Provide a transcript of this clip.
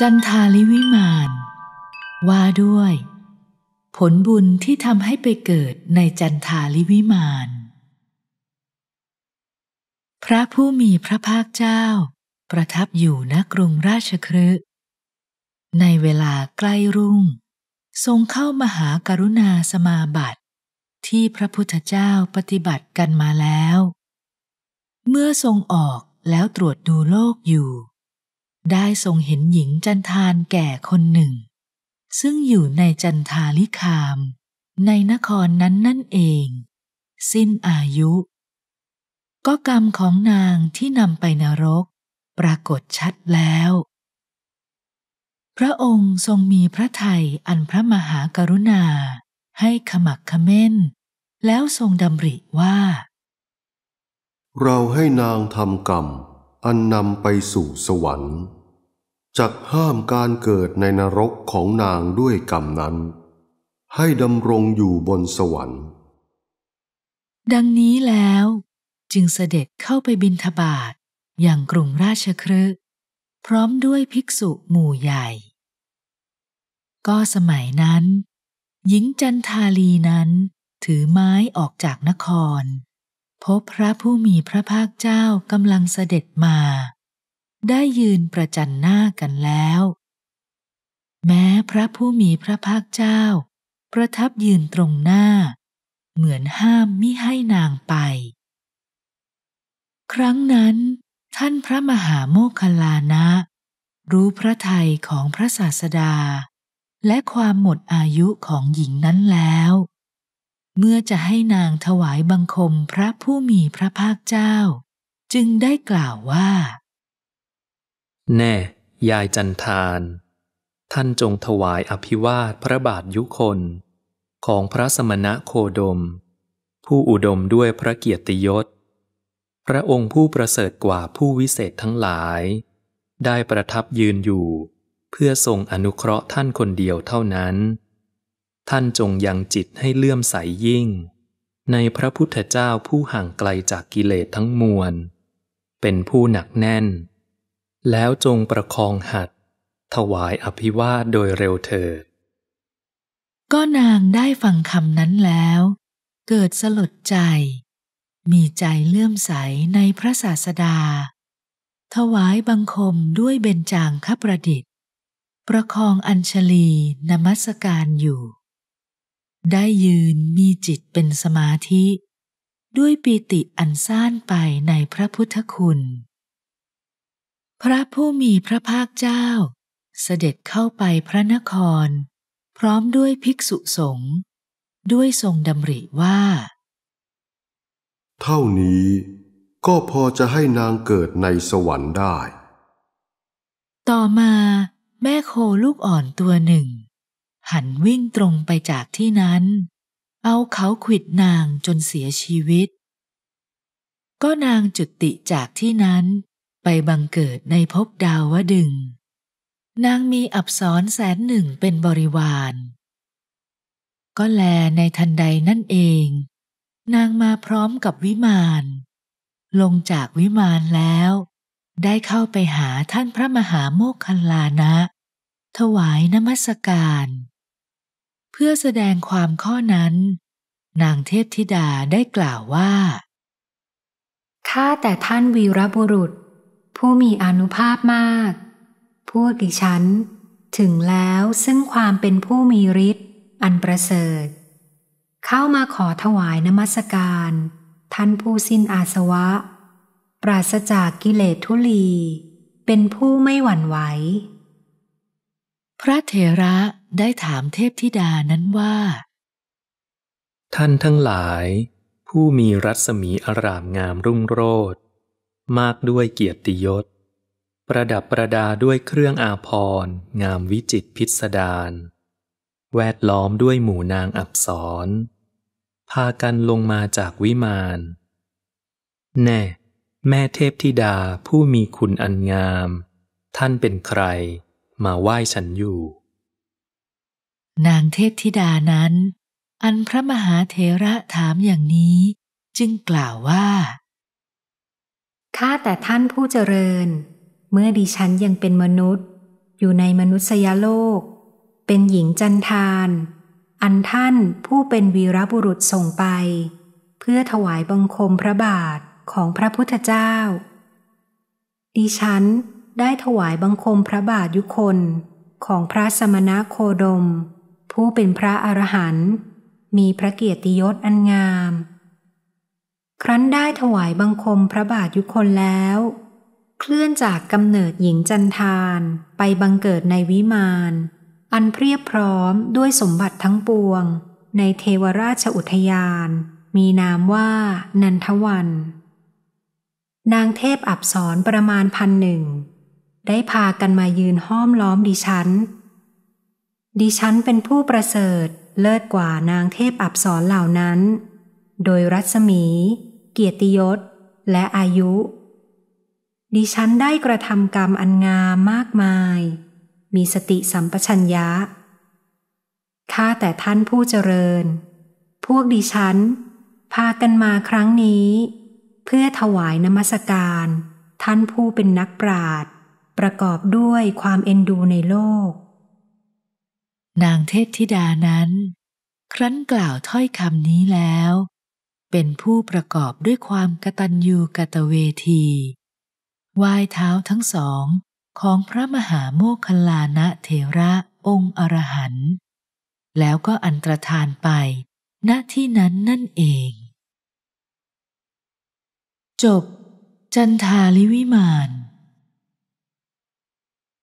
จันทาลิวิมานว่าด้วย ผลบุญที่ทำให้ไปเกิดในจันทาลิวิมานพระผู้มีพระภาคเจ้า ประทับอยู่ณกรุงราชครืในเวลาใกล้รุ่ง ทรงเข้ามหากรุณาสมาบัติ ที่พระพุทธเจ้าปฏิบัติกันมาแล้ว เมื่อทรงออกแล้วตรวจดูโลกอยู่ได้ทรงเห็นหญิงจันทานแก่คนหนึ่ง ซึ่งอยู่ในจันทาลิคาม ในนครนั้นนั่นเอง สิ้นอายุ ก็กรรมของนางที่นำไปนรก ปรากฏชัดแล้ว พระองค์ทรงมีพระทยอันพระมหากรุณา ให้ขมักขม้น แล้วทรงดำริว่า เราให้นางทำกรรมอันนำไปสู่สวรรค์จักห้ามการเกิดในนรกของนางด้วยกรรมนั้น ให้ดำรงอยู่บนสวรรค์ ดังนี้แล้ว จึงเสด็จเข้าไปบินทบาท อย่างกรุงราชครืพร้อมด้วยภิกษุหมู่ใหญ่ ก็สมัยนั้น หญิงจันทาลีนั้นถือไม้ออกจากนครพบพระผู้มีพระภาคเจ้ากำลังเสด็จมา ได้ยืนประจันหน้ากันแล้ว แม้พระผู้มีพระภาคเจ้า ประทับยืนตรงหน้า เหมือนห้ามมิให้นางไป ครั้งนั้น ท่านพระมหาโมคคลานะ รู้พระทัยของพระศาสดา และความหมดอายุของหญิงนั้นแล้วเมื่อจะให้นางถวายบังคมพระผู้มีพระภาคเจ้า จึงได้กล่าวว่า แน่ ยายจันทาน ท่านจงถวายอภิวาทพระบาทยุคนของพระสมณะโคดม ผู้อุดมด้วยพระเกียรติยศ พระองค์ผู้ประเสริฐกว่าผู้วิเศษทั้งหลาย ได้ประทับยืนอยู่เพื่อทรงอนุเคราะห์ท่านคนเดียวเท่านั้นท่านจงยังจิตให้เลื่อมใสยยิ่ง ในพระพุทธเจ้าผู้ห่างไกลจากกิเลสทั้งมวล เป็นผู้หนักแน่น แล้วจงประคองหัด ถวายอภิวาโดยเร็วเถิด ก็นางได้ฟังคำนั้นแล้ว เกิดสลดใจ มีใจเลื่อมใสในพระศาสดา ถวายบังคมด้วยเบญจางคประดิษฐ์ ประคองอัญชลีนมัสการอยู่ได้ยืนมีจิตเป็นสมาธิด้วยปีติอันซ่านไปในพระพุทธคุณ พระผู้มีพระภาคเจ้าเสด็จเข้าไปพระนครพร้อมด้วยภิกษุสงฆ์ด้วยทรงดำริว่า เท่านี้ก็พอจะให้นางเกิดในสวรรค์ได้ ต่อมาแม่โคลูกอ่อนตัวหนึ่งหันวิ่งตรงไปจากที่นั้น เอาเขาขิดนางจนเสียชีวิต ก็นางจุติจากที่นั้น ไปบังเกิดในภพดาวดึง นางมีอับสรแสนหนึ่งเป็นบริวาร ก็แลในทันใดนั่นเอง นางมาพร้อมกับวิมาน ลงจากวิมานแล้ว ได้เข้าไปหาท่านพระมหาโมคคัลลานะ ถวายนมัสการเพื่อแสดงความข้อนั้น นางเทพธิดาได้กล่าวว่า ข้าแต่ท่านวีรบุรุษ ผู้มีอนุภาพมากพวกดิฉันถึงแล้วซึ่งความเป็นผู้มีฤทธิ์อันประเสริฐ เข้ามาขอถวายนมัสการ ท่านผู้สิ้นอาสวะ ปราศจากกิเลสทุลี เป็นผู้ไม่หวั่นไหวพระเถระได้ถามเทพธิดานั้นว่า ท่านทั้งหลาย ผู้มีรัศมีอารามงามรุ่งโรจน์มากด้วยเกียรติยศ ประดับประดาด้วยเครื่องอาภรณ์ งามวิจิตพิสดารแวดล้อมด้วยหมู่นางอับสร พากันลงมาจากวิมานแน่ แม่เทพธิดาผู้มีคุณอันงาม ท่านเป็นใครมาไหว้ฉันอยู่ นางเทพธิดานั้น อันพระมหาเถระถามอย่างนี้จึงกล่าวว่าข้าแต่ท่านผู้เจริญ เมื่อดิฉันยังเป็นมนุษย์อยู่ในมนุษยโลก เป็นหญิงจันทาน อันท่านผู้เป็นวีรบุรุษส่งไป เพื่อถวายบังคมพระบาทของพระพุทธเจ้า ดิฉันได้ถวายบังคมพระบาทยุคนของพระสมณะโคดม ผู้เป็นพระอรหันต์มีพระเกียรติยศอันงาม ครั้นได้ถวายบังคมพระบาทยุคนแล้ว เคลื่อนจากกำเนิดหญิงจันทานไปบังเกิดในวิมาน อันเพียบพร้อมด้วยสมบัติทั้งปวง ในเทวราชอุทยาน มีนามว่า นันทวัน นางเทพอับสรประมาณพันหนึ่งได้พากันมายืนห้อมล้อมดิฉัน ดิฉันเป็นผู้ประเสริฐเลิศกว่านางเทพอับสรเหล่านั้น โดยรัศมี เกียรติยศและอายุ ดิฉันได้กระทำกรรมอันงามมากมาย มีสติสัมปชัญญะ ข้าแต่ท่านผู้เจริญ พวกดิฉัน พากันมาครั้งนี้ เพื่อถวายนมัสการ ท่านผู้เป็นนักปราชญ์ประกอบด้วยความเอ็นดูในโลก นางเทพธิดานั้น ครั้นกล่าวถ้อยคำนี้แล้ว เป็นผู้ประกอบด้วยความกตัญญูกตเวที วายเท้าทั้งสอง ของพระมหาโมคคลานะเทระองค์อรหันต์แล้วก็อันตรธานไปณที่นั้นนั่นเอง จบจันทาลิวิมาน